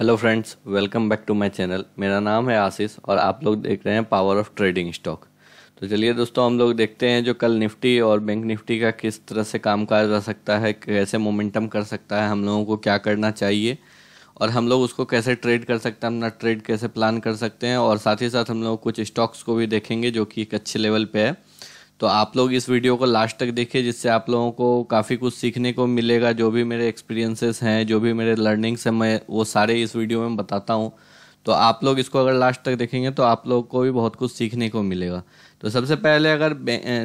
hello friends welcome back to my channel मेरा नाम है आशीष और आप लोग देख रहे हैं पावर ऑफ ट्रेडिंग स्टॉक तो चलिए दोस्तों हम लोग देखते हैं जो कल निफ्टी और बैंक निफ्टी का किस तरह से काम काज रह सकता है कैसे मोमेंटम कर सकता है हम लोगों को क्या करना चाहिए और हम लोग उसको कैसे ट्रेड कर सकते हैं अपना ट्रेड कैसे प्लान कर सकते हैं और साथ ही साथ हम लोग कुछ स्टॉक्स को भी देखेंगे जो कि एक अच्छे लेवल पर है तो आप लोग इस वीडियो को लास्ट तक देखिए जिससे आप लोगों को काफ़ी कुछ सीखने को मिलेगा जो भी मेरे एक्सपीरियंसेस हैं जो भी मेरे लर्निंग्स हैं मैं वो सारे इस वीडियो में बताता हूँ तो आप लोग इसको अगर लास्ट तक देखेंगे तो आप लोग को भी बहुत कुछ सीखने को मिलेगा तो सबसे पहले अगर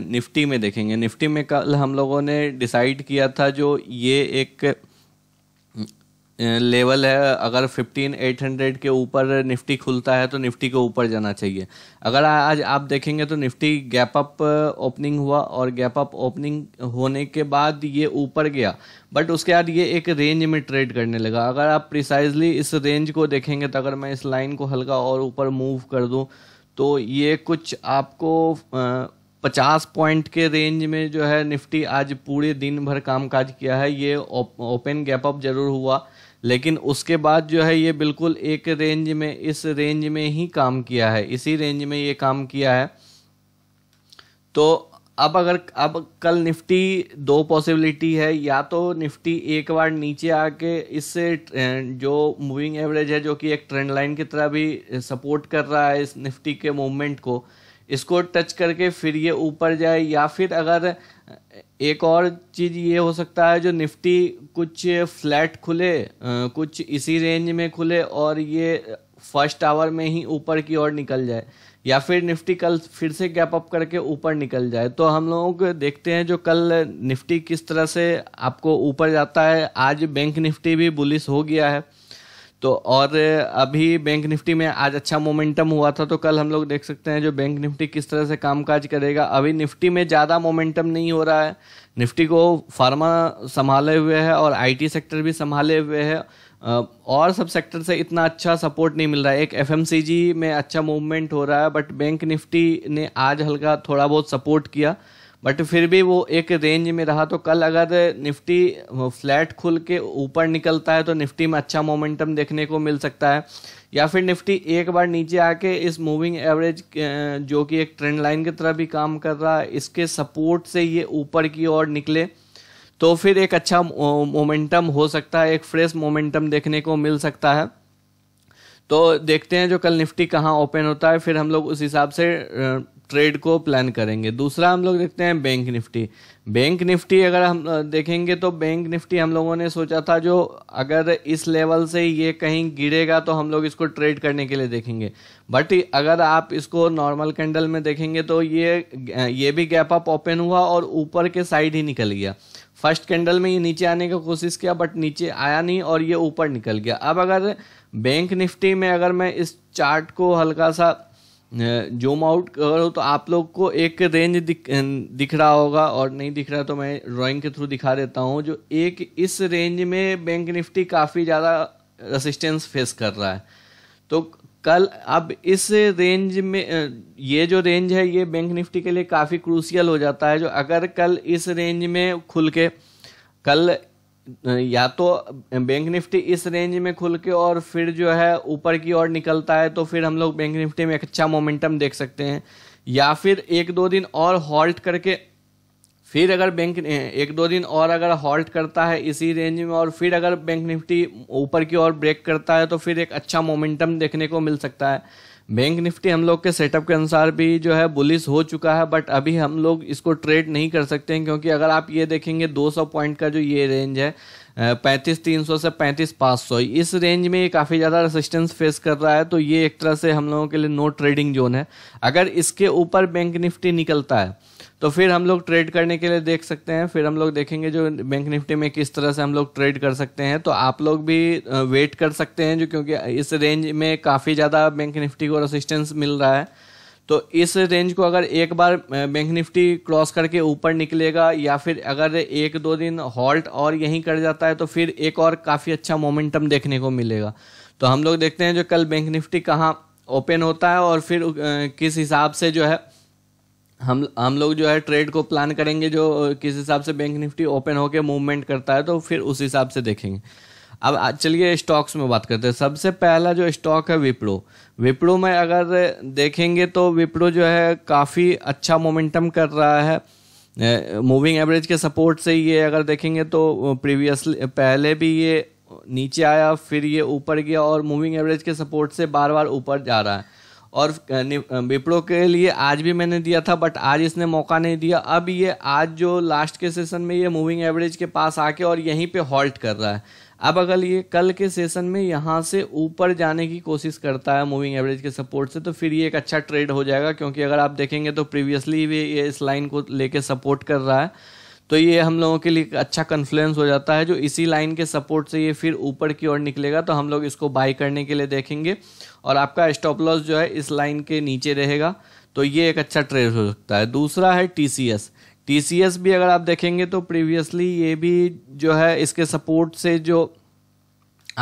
निफ्टी में देखेंगे निफ्टी में कल हम लोगों ने डिसाइड किया था जो ये एक लेवल है अगर फिफ्टीन एट हंड्रेड के ऊपर निफ्टी खुलता है तो निफ्टी के ऊपर जाना चाहिए अगर आज आप देखेंगे तो निफ्टी गैप अप ओपनिंग हुआ और गैप अप ओपनिंग होने के बाद ये ऊपर गया बट उसके बाद ये एक रेंज में ट्रेड करने लगा अगर आप प्रिसाइजली इस रेंज को देखेंगे तो अगर मैं इस लाइन को हल्का और ऊपर मूव कर दूँ तो ये कुछ आपको आ, पचास पॉइंट के रेंज में जो है निफ्टी आज पूरे दिन भर कामकाज किया है ये ओपन गैप अप जरूर हुआ लेकिन उसके बाद जो है ये बिल्कुल एक रेंज में इस रेंज में ही काम किया है इसी रेंज में ये काम किया है तो अब अगर अब कल निफ्टी दो पॉसिबिलिटी है या तो निफ्टी एक बार नीचे आके इससे जो मूविंग एवरेज है जो कि एक ट्रेंड लाइन की तरह भी सपोर्ट कर रहा है इस निफ्टी के मूवमेंट को इसको टच करके फिर ये ऊपर जाए या फिर अगर एक और चीज़ ये हो सकता है जो निफ्टी कुछ फ्लैट खुले कुछ इसी रेंज में खुले और ये फर्स्ट आवर में ही ऊपर की ओर निकल जाए या फिर निफ्टी कल फिर से गैप अप करके ऊपर निकल जाए तो हम लोग देखते हैं जो कल निफ्टी किस तरह से आपको ऊपर जाता है आज बैंक निफ्टी भी बुलिस हो गया है तो और अभी बैंक निफ्टी में आज अच्छा मोमेंटम हुआ था तो कल हम लोग देख सकते हैं जो बैंक निफ्टी किस तरह से कामकाज करेगा अभी निफ्टी में ज़्यादा मोमेंटम नहीं हो रहा है निफ्टी को फार्मा संभाले हुए है और आईटी सेक्टर भी संभाले हुए है और सब सेक्टर से इतना अच्छा सपोर्ट नहीं मिल रहा है एक एफ में अच्छा मूवमेंट हो रहा है बट बैंक निफ्टी ने आज हल्का थोड़ा बहुत सपोर्ट किया बट फिर भी वो एक रेंज में रहा तो कल अगर निफ्टी फ्लैट खुल के ऊपर निकलता है तो निफ्टी में अच्छा मोमेंटम देखने को मिल सकता है या फिर निफ्टी एक बार नीचे आके इस मूविंग एवरेज जो कि एक ट्रेंड लाइन की तरह भी काम कर रहा है इसके सपोर्ट से ये ऊपर की ओर निकले तो फिर एक अच्छा मोमेंटम हो सकता है एक फ्रेश मोमेंटम देखने को मिल सकता है तो देखते हैं जो कल निफ्टी कहाँ ओपन होता है फिर हम लोग उस हिसाब से ट्रेड को प्लान करेंगे दूसरा हम लोग देखते हैं बैंक निफ्टी बैंक निफ्टी अगर हम देखेंगे तो बैंक निफ्टी हम लोगों ने सोचा था जो अगर इस लेवल से ये कहीं गिरेगा तो हम लोग इसको ट्रेड करने के लिए देखेंगे बट अगर आप इसको नॉर्मल कैंडल में देखेंगे तो ये ये भी गैप अप ओपन हुआ और ऊपर के साइड ही निकल गया फर्स्ट कैंडल में ये नीचे आने का कोशिश किया बट नीचे आया नहीं और ये ऊपर निकल गया अब अगर बैंक निफ्टी में अगर मैं इस चार्ट को हल्का सा जूम आउट करो तो आप लोग को एक रेंज दिख दिख रहा होगा और नहीं दिख रहा तो मैं ड्राइंग के थ्रू दिखा देता हूँ जो एक इस रेंज में बैंक निफ्टी काफ़ी ज़्यादा रेसिस्टेंस फेस कर रहा है तो कल अब इस रेंज में ये जो रेंज है ये बैंक निफ्टी के लिए काफ़ी क्रूसियल हो जाता है जो अगर कल इस रेंज में खुल के कल या तो बैंक निफ्टी इस रेंज में खुल के और फिर जो है ऊपर की ओर निकलता है तो फिर हम लोग बैंक निफ्टी में एक अच्छा मोमेंटम देख सकते हैं या फिर एक दो दिन और हॉल्ट करके फिर अगर बैंक एक दो दिन और अगर हॉल्ट करता है इसी रेंज में और फिर अगर बैंक निफ्टी ऊपर की ओर ब्रेक करता है तो फिर एक अच्छा मोमेंटम देखने को मिल सकता है बैंक निफ्टी हम लोग के सेटअप के अनुसार भी जो है बुलिस हो चुका है बट अभी हम लोग इसको ट्रेड नहीं कर सकते हैं क्योंकि अगर आप ये देखेंगे 200 पॉइंट का जो ये रेंज है पैंतीस तीन सौ से पैंतीस पाँच सौ इस रेंज में ये काफ़ी ज़्यादा रेसिस्टेंस फेस कर रहा है तो ये एक तरह से हम लोगों के लिए नो ट्रेडिंग जोन है अगर इसके ऊपर बैंक निफ्टी निकलता है तो फिर हम लोग ट्रेड करने के लिए देख सकते हैं फिर हम लोग देखेंगे जो बैंक निफ्टी में किस तरह से हम लोग ट्रेड कर सकते हैं तो आप लोग भी वेट कर सकते हैं जो क्योंकि इस रेंज में काफ़ी ज़्यादा बैंक निफ्टी को रेसिस्टेंस मिल रहा है तो इस रेंज को अगर एक बार बैंक निफ्टी क्रॉस करके ऊपर निकलेगा या फिर अगर एक दो दिन हॉल्ट और यहीं कर जाता है तो फिर एक और काफ़ी अच्छा मोमेंटम देखने को मिलेगा तो हम लोग देखते हैं जो कल बैंक निफ्टी कहाँ ओपन होता है और फिर किस हिसाब से जो है हम हम लोग जो है ट्रेड को प्लान करेंगे जो किस हिसाब से बैंक निफ्टी ओपन होकर मूवमेंट करता है तो फिर उस हिसाब से देखेंगे अब चलिए स्टॉक्स में बात करते हैं सबसे पहला जो स्टॉक है विप्रो विप्रो में अगर देखेंगे तो विप्रो जो है काफ़ी अच्छा मोमेंटम कर रहा है मूविंग एवरेज के सपोर्ट से ये अगर देखेंगे तो प्रीवियसली पहले भी ये नीचे आया फिर ये ऊपर गया और मूविंग एवरेज के सपोर्ट से बार बार ऊपर जा रहा है और विप्रो के लिए आज भी मैंने दिया था बट आज इसने मौका नहीं दिया अब ये आज जो लास्ट के सेशन में ये मूविंग एवरेज के पास आके और यहीं पे हॉल्ट कर रहा है अब अगर ये कल के सेशन में यहाँ से ऊपर जाने की कोशिश करता है मूविंग एवरेज के सपोर्ट से तो फिर ये एक अच्छा ट्रेड हो जाएगा क्योंकि अगर आप देखेंगे तो प्रीवियसली भी ये इस लाइन को लेके सपोर्ट कर रहा है तो ये हम लोगों के लिए अच्छा कन्फ्लुएंस हो जाता है जो इसी लाइन के सपोर्ट से ये फिर ऊपर की ओर निकलेगा तो हम लोग इसको बाई करने के लिए देखेंगे और आपका स्टॉप लॉस जो है इस लाइन के नीचे रहेगा तो ये एक अच्छा ट्रेड हो सकता है दूसरा है टी सी एस टीसीएस भी अगर आप देखेंगे तो प्रीवियसली ये भी जो है इसके सपोर्ट से जो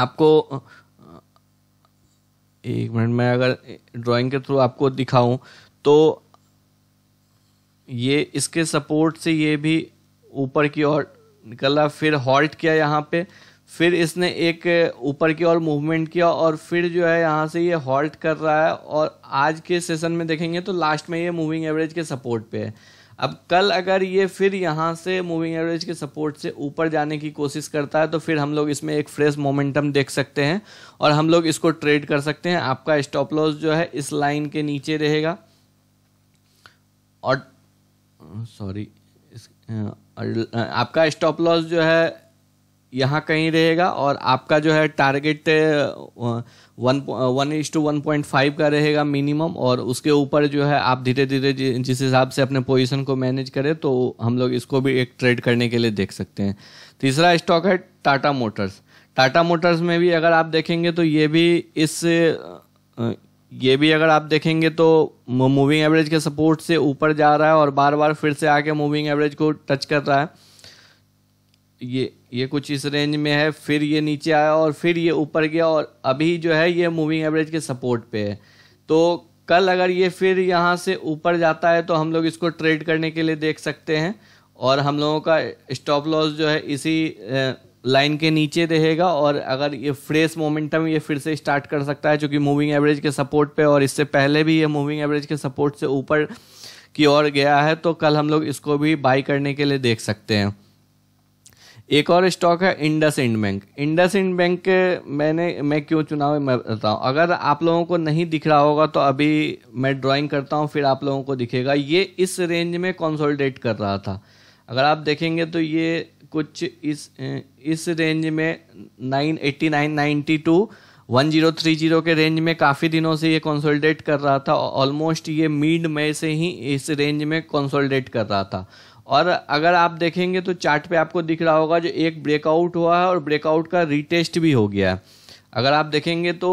आपको एक मिनट में अगर ड्राइंग के थ्रू आपको दिखाऊं तो ये इसके सपोर्ट से ये भी ऊपर की ओर निकला फिर हॉल्ट किया यहाँ पे फिर इसने एक ऊपर की ओर मूवमेंट किया और फिर जो है यहाँ से ये हॉल्ट कर रहा है और आज के सेशन में देखेंगे तो लास्ट में ये मूविंग एवरेज के सपोर्ट पे है अब कल अगर ये फिर यहाँ से मूविंग एवरेज के सपोर्ट से ऊपर जाने की कोशिश करता है तो फिर हम लोग इसमें एक फ्रेश मोमेंटम देख सकते हैं और हम लोग इसको ट्रेड कर सकते हैं आपका स्टॉप लॉस जो है इस लाइन के नीचे रहेगा और सॉरी आपका स्टॉप लॉस जो है यहाँ कहीं रहेगा और आपका जो है target one one is two one point five का रहेगा मिनिमम और उसके ऊपर जो है आप धीरे धीरे जिस हिसाब से अपने पोजीशन को मैनेज करें तो हम लोग इसको भी एक ट्रेड करने के लिए देख सकते हैं तीसरा स्टॉक है टाटा मोटर्स टाटा मोटर्स में भी अगर आप देखेंगे तो ये भी इस ये भी अगर आप देखेंगे तो मूविंग एवरेज के सपोर्ट से ऊपर जा रहा है और बार बार फिर से आके मूविंग एवरेज को टच कर रहा है ये ये कुछ इस रेंज में है फिर ये नीचे आया और फिर ये ऊपर गया और अभी जो है ये मूविंग एवरेज के सपोर्ट पे है तो कल अगर ये फिर यहाँ से ऊपर जाता है तो हम लोग इसको ट्रेड करने के लिए देख सकते हैं और हम लोगों का स्टॉप लॉस जो है इसी लाइन के नीचे रहेगा और अगर ये फ्रेश मोमेंटम ये फिर से स्टार्ट कर सकता है क्योंकि मूविंग एवरेज के सपोर्ट पे और इससे पहले भी ये मूविंग एवरेज के सपोर्ट से ऊपर की ओर गया है तो कल हम लोग इसको भी बाई करने के लिए देख सकते हैं एक और स्टॉक है IndusInd Bank IndusInd Bank मैंने मैं क्यों चुनाव है मैं बताता हूँ अगर आप लोगों को नहीं दिख रहा होगा तो अभी मैं ड्राइंग करता हूँ फिर आप लोगों को दिखेगा ये इस रेंज में कंसोलिडेट कर रहा था अगर आप देखेंगे तो ये कुछ इस इस रेंज में जीरो थ्री जीरो के रेंज में काफ़ी दिनों से ये कंसोलिडेट कर रहा था ऑलमोस्ट ये मिड मई से ही इस रेंज में कंसोलिडेट कर रहा था और अगर आप देखेंगे तो चार्ट पे आपको दिख रहा होगा जो एक ब्रेकआउट हुआ है और ब्रेकआउट का रीटेस्ट भी हो गया है अगर आप देखेंगे तो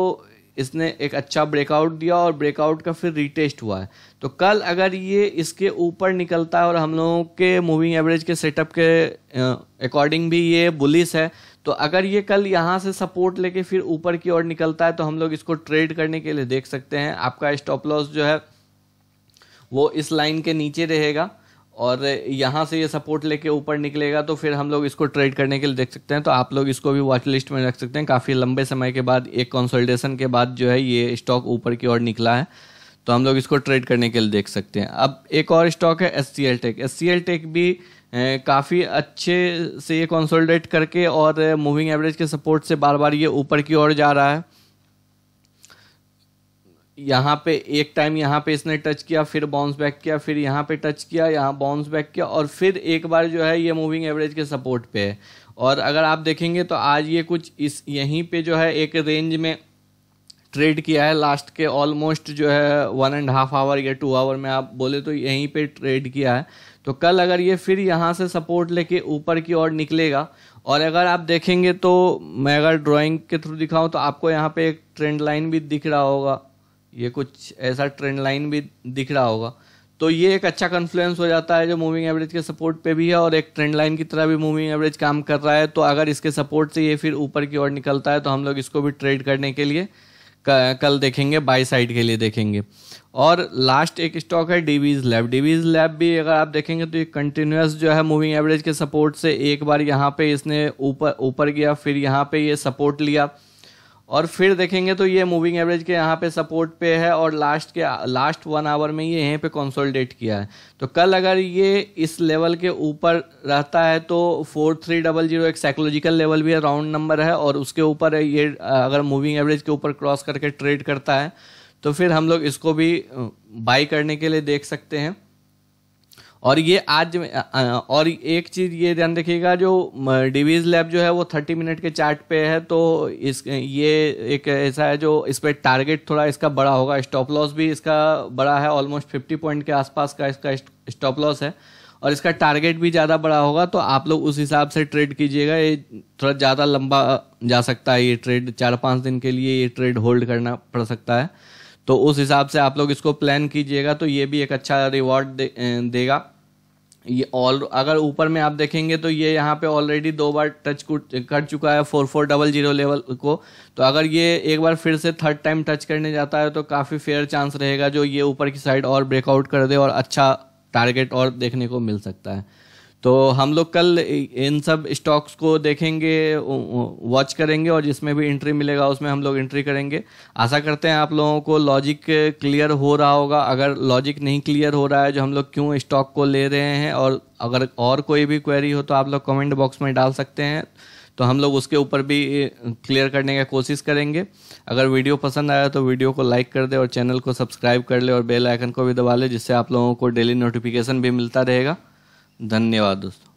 इसने एक अच्छा ब्रेकआउट दिया और ब्रेकआउट का फिर रीटेस्ट हुआ है तो कल अगर ये इसके ऊपर निकलता है और हम लोगों के मूविंग एवरेज के सेटअप के अकॉर्डिंग भी ये बुलिस है तो अगर ये कल यहाँ से सपोर्ट लेके फिर ऊपर की ओर निकलता है तो हम लोग इसको ट्रेड करने के लिए देख सकते हैं आपका स्टॉप लॉस जो है वो इस लाइन के नीचे रहेगा और यहाँ से ये सपोर्ट लेके ऊपर निकलेगा तो फिर हम लोग इसको ट्रेड करने के लिए देख सकते हैं तो आप लोग इसको भी वॉच लिस्ट में रख सकते हैं काफ़ी लंबे समय के बाद एक कंसोलिडेशन के बाद जो है ये स्टॉक ऊपर की ओर निकला है तो हम लोग इसको ट्रेड करने के लिए देख सकते हैं अब एक और स्टॉक है S C tech S C tech भी काफ़ी अच्छे से ये कंसोलिडेट करके और मूविंग एवरेज के सपोर्ट से बार बार ये ऊपर की ओर जा रहा है यहाँ पे एक टाइम यहाँ पे इसने टच किया फिर बाउंस बैक किया फिर यहाँ पे टच किया यहाँ बाउंस बैक किया और फिर एक बार जो है ये मूविंग एवरेज के सपोर्ट पे है और अगर आप देखेंगे तो आज ये कुछ इस यहीं पे जो है एक रेंज में ट्रेड किया है लास्ट के ऑलमोस्ट जो है वन एंड हाफ आवर या टू आवर में आप बोले तो यहीं पे ट्रेड किया है तो कल अगर ये फिर यहाँ से सपोर्ट लेके ऊपर की ओर निकलेगा और अगर आप देखेंगे तो मैं अगर ड्राइंग के थ्रू दिखाऊं तो आपको यहाँ पे एक ट्रेंड लाइन भी दिख रहा होगा ये कुछ ऐसा ट्रेंड लाइन भी दिख रहा होगा तो ये एक अच्छा कन्फ्लुएंस हो जाता है जो मूविंग एवरेज के सपोर्ट पे भी है और एक ट्रेंड लाइन की तरह भी मूविंग एवरेज काम कर रहा है तो अगर इसके सपोर्ट से ये फिर ऊपर की ओर निकलता है तो हम लोग इसको भी ट्रेड करने के लिए कल देखेंगे बाई साइड के लिए देखेंगे और लास्ट एक स्टॉक है डीवीज लैब डीवीज लैब भी अगर आप देखेंगे तो ये कंटिन्यूस जो है मूविंग एवरेज के सपोर्ट से एक बार यहाँ पे इसने ऊपर ऊपर गया फिर यहाँ पे ये सपोर्ट लिया और फिर देखेंगे तो ये मूविंग एवरेज के यहाँ पे सपोर्ट पे है और लास्ट के लास्ट वन आवर में ये यहीं पे कंसोलिडेट किया है तो कल अगर ये इस लेवल के ऊपर रहता है तो फोर थ्री डबल जीरो एक साइकोलॉजिकल लेवल भी है राउंड नंबर है और उसके ऊपर ये अगर मूविंग एवरेज के ऊपर क्रॉस करके ट्रेड करता है तो फिर हम लोग इसको भी बाई uh, करने के लिए देख सकते हैं और ये आज और एक चीज़ ये ध्यान रखिएगा जो डिवीज लैब जो है वो थर्टी मिनट के चार्ट पे है तो इस ये एक ऐसा है जो इस पर टारगेट थोड़ा इसका बड़ा होगा स्टॉप लॉस भी इसका बड़ा है ऑलमोस्ट फिफ्टी पॉइंट के आसपास का इसका स्टॉप लॉस है और इसका टारगेट भी ज़्यादा बड़ा होगा तो आप लोग उस हिसाब से ट्रेड कीजिएगा ये थोड़ा ज़्यादा लंबा जा सकता है ये ट्रेड चार पाँच दिन के लिए ये ट्रेड होल्ड करना पड़ सकता है तो उस हिसाब से आप लोग इसको प्लान कीजिएगा तो ये भी एक अच्छा रिवॉर्ड दे, देगा ये ऑल अगर ऊपर में आप देखेंगे तो ये यहाँ पे ऑलरेडी दो बार टच कर चुका है four four double zero level को तो अगर ये एक बार फिर से थर्ड टाइम टच करने जाता है तो काफ़ी फेयर चांस रहेगा जो ये ऊपर की साइड और ब्रेकआउट कर दे और अच्छा टारगेट और देखने को मिल सकता है तो हम लोग कल इन सब स्टॉक्स को देखेंगे वॉच करेंगे और जिसमें भी एंट्री मिलेगा उसमें हम लोग एंट्री करेंगे आशा करते हैं आप लोगों को लॉजिक क्लियर हो रहा होगा अगर लॉजिक नहीं क्लियर हो रहा है जो हम लोग क्यों स्टॉक को ले रहे हैं और अगर और कोई भी क्वेरी हो तो आप लोग कमेंट बॉक्स में डाल सकते हैं तो हम लोग उसके ऊपर भी क्लियर करने का कोशिश करेंगे अगर वीडियो पसंद आया तो वीडियो को लाइक कर दे और चैनल को सब्सक्राइब कर ले और बेल आइकन को भी दबा ले जिससे आप लोगों को डेली नोटिफिकेशन भी मिलता रहेगा धन्यवाद दोस्तों